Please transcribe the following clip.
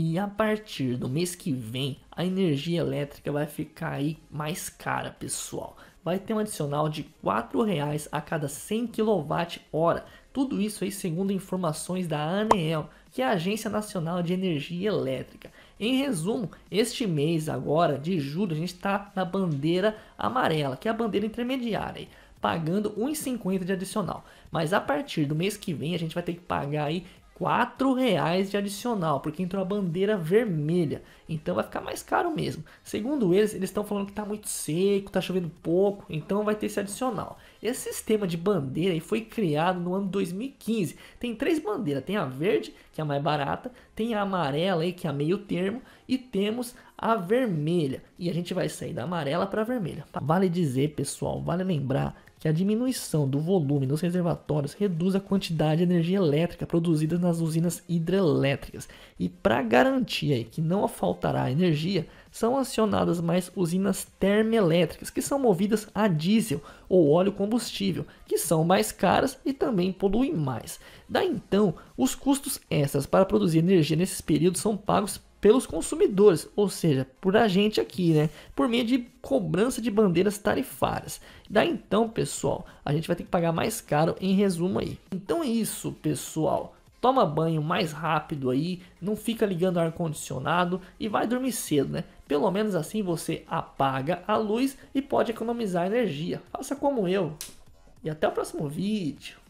E a partir do mês que vem, a energia elétrica vai ficar aí mais cara, pessoal. Vai ter um adicional de R$ reais a cada 100 kWh. Tudo isso aí segundo informações da ANEEL, que é a Agência Nacional de Energia Elétrica. Em resumo, este mês agora de julho a gente está na bandeira amarela, que é a bandeira intermediária. Aí pagando 1,50 de adicional. Mas a partir do mês que vem a gente vai ter que pagar aí 4 reais de adicional, porque entrou a bandeira vermelha. Então vai ficar mais caro mesmo. Segundo eles, eles estão falando que está muito seco, está chovendo pouco, então vai ter esse adicional. Esse sistema de bandeira foi criado no ano 2015. Tem três bandeiras, tem a verde, que é a mais barata, tem a amarela aí, que é a meio termo, e temos a vermelha. E a gente vai sair da amarela para a vermelha. Tá? Vale dizer, pessoal, vale lembrar que a diminuição do volume nos reservatórios reduz a quantidade de energia elétrica produzida nas usinas hidrelétricas. E para garantir que não faltará energia, são acionadas mais usinas termoelétricas, que são movidas a diesel ou óleo combustível, que são mais caras e também poluem mais. Daí então, os custos extras para produzir energia nesses períodos são pagos pelos consumidores, ou seja, por a gente aqui, né? Por meio de cobrança de bandeiras tarifárias. Daí então, pessoal, a gente vai ter que pagar mais caro em resumo aí. Então é isso, pessoal. Toma banho mais rápido aí, não fica ligando ar condicionado e vai dormir cedo, né? Pelo menos assim você apaga a luz e pode economizar energia. Faça como eu. E até o próximo vídeo.